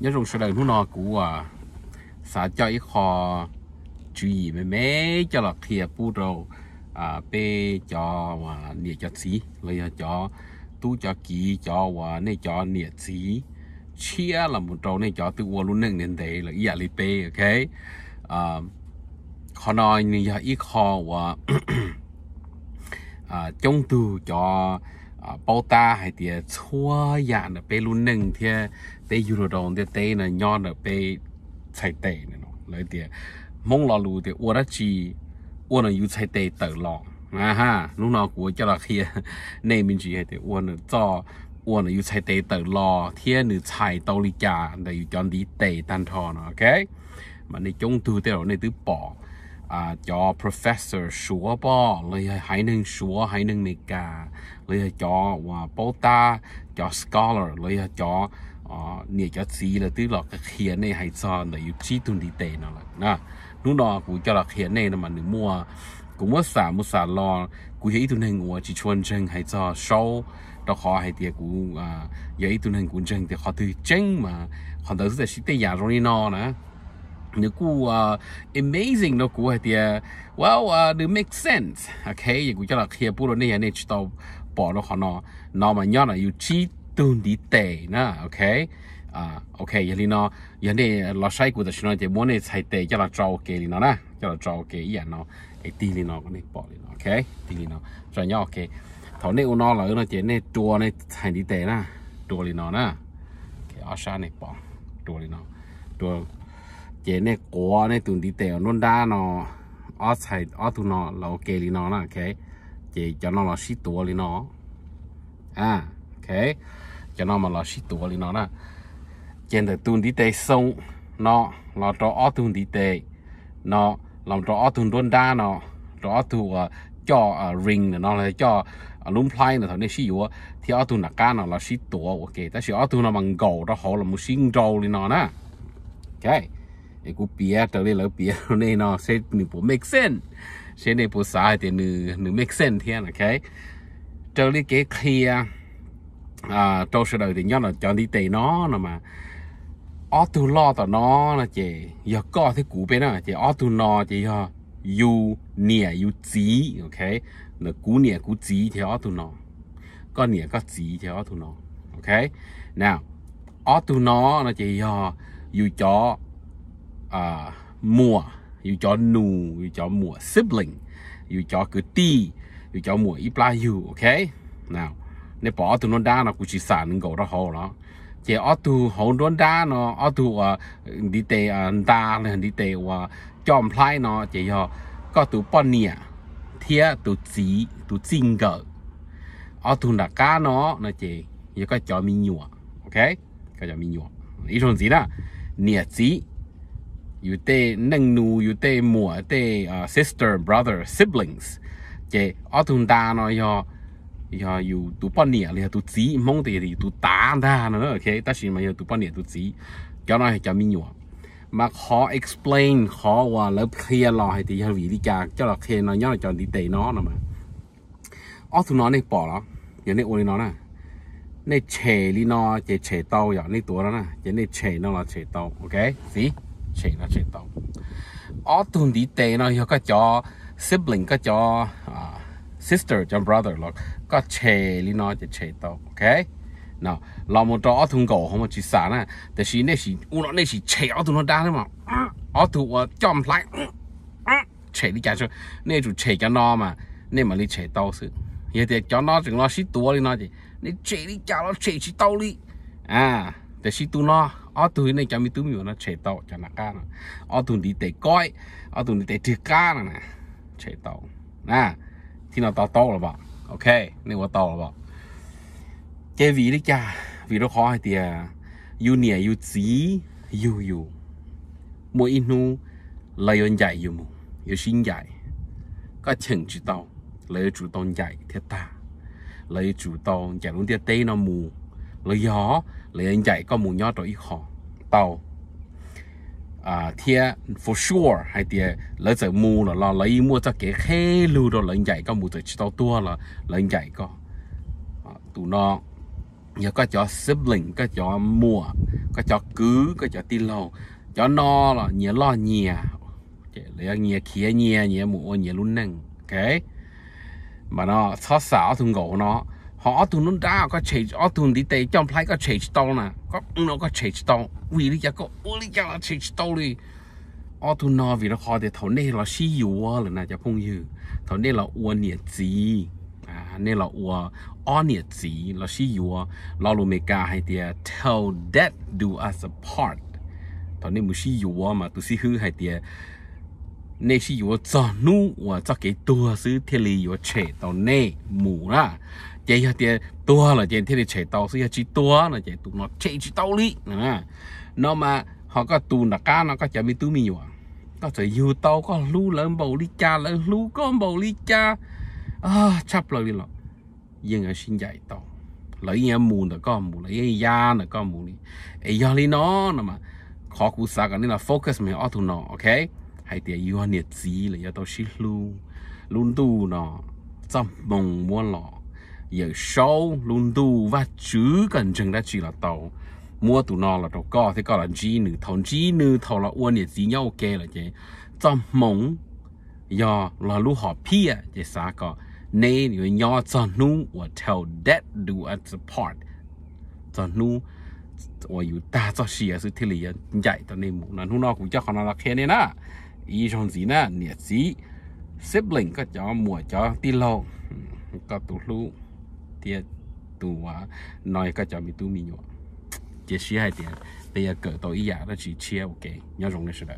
nhớ rồng sợi nó nọ cũ à xả cho ít kho chú ý mấy mấy cho là khía bu đầu à bê cho và nịa cho xí lấy cho tu cho ký cho và nè cho nịa xí chia là một trâu này cho tự vô luôn nâng nên thế là ý à lý bê ok à khó nói như là ít kho và à, chống từ cho À, bao ta hay tiệt chua yàn dạ nè, bê luôn nưng thiệt tê dù rồi đồng tiệt tê là nhon là bê chạy tê nè nó lấy tiệt mông lò lù tiệt uất chi uo là yu chạy tê tự lò à ha lúc nào của cho là kia, này mình chỉ hay tiệt uo là cho uo là dù chạy tê tự lò thiệt nữ chạy tàu lý chả là dù chọn đi tê tan thò nó ok mà này chung từ tiệt rồi này từ bỏ à cho professor sửa bỏ lấy hãy nâng sửa hãy nâng mì cả lấy cho và bố ta cho scholar lấy cho ờ nè cho gì là tức là cái hiện này hay cho là yêu chi tuần đi tệ nó là nè lúc đó cũng cho là hiện này là mà nửa mua cũng mất xả mất xả lo cũng thấy tuần hình của chỉ chuẩn chân hay cho show đó khó hay thì cũng à vậy tuần hình cũng chân thì khó từ chân mà còn đỡ rất là xí tay nhà rồi nó nữa nếu cô uh, ờ, amazing nó cô thì ờ, well uh, ờ, do make sense okay thì cô cho là khi bù này này chỉ tao bỏ nó khó nó nó mà nhớ là you cheat tuôn đi tệ na okay à ok vậy thì nó vậy này lo sai của chúng nó thì muốn này sai tệ cho là trâu kê thì nó na cho là trâu kê vậy nó cái tì thì nó cái này bỏ thì nó ok tì thì nó cho nhau ok thảo này nó là nó chỉ này tua này sai đi tệ na tua thì nó na cái asa này bỏ tua thì nó tua chế này có này tụi đi tèo luôn đa nó ở xài ở tụi nó là ok đi nó là ok chế cho nó là xí tua đi nó à ok cho nó mà là xí tua đi nó là chế được tụi đi tè xong nó là cho ở tụi đi tè nó làm cho ở tụi luôn đa nó cho ở tụi cho ring nó là cho lúng play là thằng này xí vô thì ở tụi nó cá nó là xí tua ok ta xí ở tụi nó bằng gầu đó họ là một xí trâu đi nó nè ok để cú bia tao đây lỡ này nó sẽ nửa bộ make sense sẽ nửa bộ sai thì nửa nửa make sense thiên ok tao đây cái kia à tao thì nhớ là chọn đi tề nó mà ở nó là chị giờ có thế cú bên nó chị ở tu nó chị giờ nè yêu chí ok là cú nè cú chí thì ở tu nè có chí thì ở ok nào ở là chị giờ yêu chó à, mùa yêu cho nù yêu cho mùa sibling yêu cho cứ ti yêu cho mùa ít la ok nào nếu bỏ tu non đa nó cũng chỉ sản gỗ đó hồ đó chỉ ở tu hồ non đa nó ở tu à đi tề à đa là đi tề à chọn play nó chỉ họ có tu bọn nè thia tu chỉ tu chinh gỡ ở tu là cá nó nó chỉ yêu có cho mình nhua ok có cho mình nhua ý trong gì đó nè chỉ อยู่เต้นึ่งนูอยู่เต้หมัวเต้ sister brother siblings เจออทุนตาเนาะยอยออยู่ตุปนเนี่ยเลยตุจีมงเตรีตุตาดาเนาะโอเคแต่ชิมาอยู่ตุปนเนี่ยตุจีจ้าหน่อยจะมีหนัวมาขอ explain ขอว่าแล้วเคลียร์รอให้ตีฮาวีดีจากเจ้าหลักเคลียร์น้อยย่อจอนดีเตน้อนะมาอ๋อทุนน้อในปอแล้วอย่างในโอเลน้อนะในเฉลีนอเจเฉเตาอย่างในตัวแล้วนะเจในเฉนอเราเฉเตาโอเคสิ chạy nó chạy tàu ở tuần đi tệ nó có cái cho sibling có cho à, sister cho brother lo có chạy li nó chạy chạy tàu ok nào lo một trò ở tuần cổ không mà chỉ xả nè แต่สิ่งนี้สิ่งอุนนี้สิ่ง chạy ở tuần nó đa lắm mà ở tuần ở chậm lại chạy đi chạy cho nè chú chạy cho nó mà nè mà đi chạy tàu sự hiện tại cho nó chừng nó xí tua đi nó thì nên chạy đi chạy nó chạy chỉ tàu đi à để xí tua nó ở tuổi này cho mình tôi mình nó chạy tàu cho nó ca nè ở tuổi đi tệ coi ở tuổi đi tệ trừ ca nè nè chạy tàu nè thì nó tàu tàu là bạn ok nên qua tàu là bạn chế vị đấy cha vì nó khó hay thì yêu nè yêu chí yêu yêu mỗi inu lấy ơn dạy yêu mù yêu xin dạy có chừng chủ tàu lấy chủ tàu dạy thiệt ta lấy chủ tàu dạy luôn thiết tây nó mù lấy gió lấy anh chạy có mù nhót rồi ít khó tàu à thia for sure hay thia lấy giờ mù là lo lấy mua cho cái khê lưu rồi lấy anh chạy có mù tới chỉ tàu tua là lấy anh chạy có à, tụ nó nhớ có chó sibling có chó mua, có chó cứ có chó tin lâu chó no là nhớ lo nhìa lấy nhìa kia nhìa nhìa mua nhìa luôn nâng ok mà nó sáu sáu thùng gỗ nó หอตุนนุ่นดาก็เฉยอตุนดีเตจอมพลายก็เฉยโตนะก็อุนก็เฉยโตวีริจักก็อุริยาเฉยโตเลยอตุนนอวีรคอเดียวเนี่ยเราชี้อยู่ว่าหรือนะจะพุ่งยื้ดเนี่ยเราอ้วนเนียจีอ่าเนี่ยเราอ้วนอเนียจีเราชี้อยู่ว่าเราลูเมกาให้เดีย tell that do us apart ตอนนี้มุชี้อยู่ว่ามาตุสิฮื้อให้เดียเนชีวยตจอนู้ว่าจะเกิดตัวซื้อเทลียูเฉยตอนเนี้หมูนะจียเตียตัวเหรอเจียที่ได้เฉยเตาเสียชีตัวเะรอเจียตุกนอเฉยชีเตาลินะนอมาเขาก็ตูนักการเขาก็จะมีตู้มีอยู่ก็จะอยู่เตก็รู้เริ่มเบรลิจาแล้วรู้ก็เบาลิจาอ่าชับเลยวิหรยังไงชิ้นใหญ่เตาเลยยังมูนก็มูเลยยานก็มูนไอ้ยาลีน้อนะมาขอกูสากันนี่ละโฟกัสไม่ออทุนอโอเคให้เตียยูเนี่ยสีเลยยาตตวชิลูลุนตูนอจำมงม้วนหล่อ giờ sâu luôn đủ và chứ cần chừng đã chỉ là tàu mua tụ nó là tàu co thế còn là chi nữ thầu chi nữ thầu là uôn để gì nhau ok là chế cho mong giờ là lúc họ pia chế xa có nên người nhỏ cho nu và tell that do at the part cho nu và yêu ta cho xìa sự thi lý dạy cho nên muốn là nu nó cũng cho họ là khen nên á ý trong gì nè nhiệt gì sibling có cho mua cho tin lâu có hmm, tụ lưu 啲嘢同话，你嗰只咪多咪弱，第系喜爱啲，你要做一样都是切，O K，两种嚟食得。